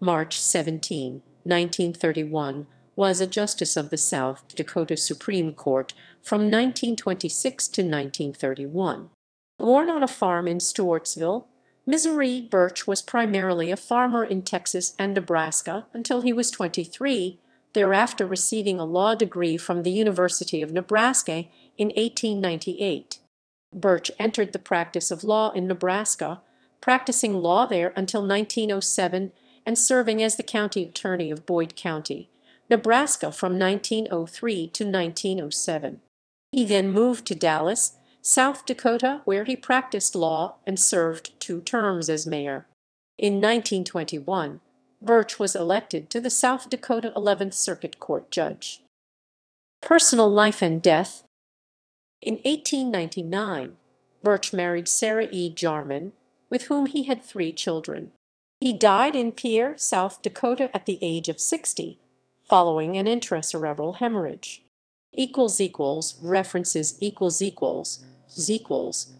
March 17, 1931, was a justice of the South Dakota Supreme Court from 1926 to 1931. Born on a farm in Stewartsville, Missouri, Birch was primarily a farmer in Texas and Nebraska until he was 23, thereafter receiving a law degree from the University of Nebraska in 1898. Birch entered the practice of law in Nebraska, practicing law there until 1907 and serving as the county attorney of Boyd County, Nebraska from 1903 to 1907. He then moved to Dallas, South Dakota, where he practiced law and served two terms as mayor. In 1921, Birch was elected to the South Dakota 11th Circuit Court judge. Personal life and death. In 1899, Birch married Sarah E. Jarman, with whom he had three children. He died in Pierre, South Dakota, at the age of 60, following an intracerebral hemorrhage. References equals equals